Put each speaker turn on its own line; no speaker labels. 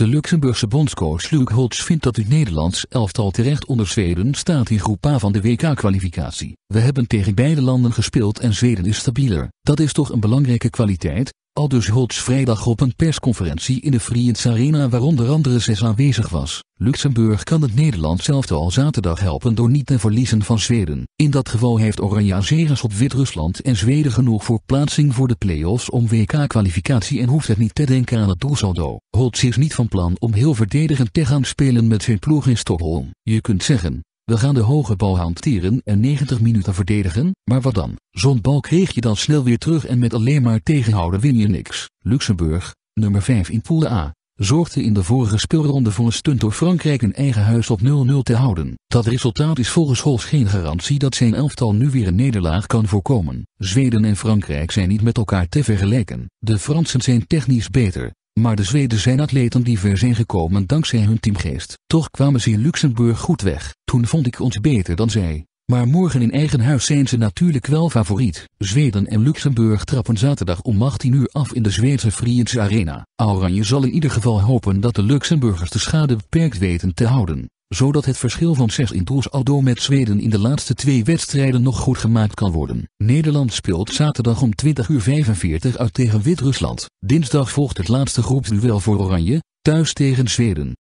De Luxemburgse bondscoach Luke Holtz vindt dat het Nederlands elftal terecht onder Zweden staat in groep A van de WK-kwalificatie. We hebben tegen beide landen gespeeld en Zweden is stabieler. Dat is toch een belangrijke kwaliteit, aldus Holtz vrijdag op een persconferentie in de Friends Arena waar onder andere zes aanwezig was. Luxemburg kan het Nederland zelf al zaterdag helpen door niet te verliezen van Zweden. In dat geval heeft Oranje Zegers op Wit-Rusland en Zweden genoeg voor plaatsing voor de play-offs om WK-kwalificatie en hoeft het niet te denken aan het doelsaldo. Holtz is niet van plan om heel verdedigend te gaan spelen met zijn ploeg in Stockholm. Je kunt zeggen, we gaan de hoge bal hanteren en 90 minuten verdedigen, maar wat dan? Zo'n bal kreeg je dan snel weer terug en met alleen maar tegenhouden win je niks. Luxemburg, nummer 5 in pool A, zorgde in de vorige speelronde voor een stunt door Frankrijk een eigen huis op 0-0 te houden. Dat resultaat is volgens Hols geen garantie dat zijn elftal nu weer een nederlaag kan voorkomen. Zweden en Frankrijk zijn niet met elkaar te vergelijken. De Fransen zijn technisch beter, maar de Zweden zijn atleten die ver zijn gekomen dankzij hun teamgeest. Toch kwamen ze in Luxemburg goed weg. Toen vond ik ons beter dan zij. Maar morgen in eigen huis zijn ze natuurlijk wel favoriet. Zweden en Luxemburg trappen zaterdag om 18 uur af in de Zweedse Friends Arena. Oranje zal in ieder geval hopen dat de Luxemburgers de schade beperkt weten te houden zodat het verschil van 6 in doels Aldo met Zweden in de laatste twee wedstrijden nog goed gemaakt kan worden. Nederland speelt zaterdag om 20.45 uur uit tegen Wit-Rusland. Dinsdag volgt het laatste groepsduel voor Oranje, thuis tegen Zweden.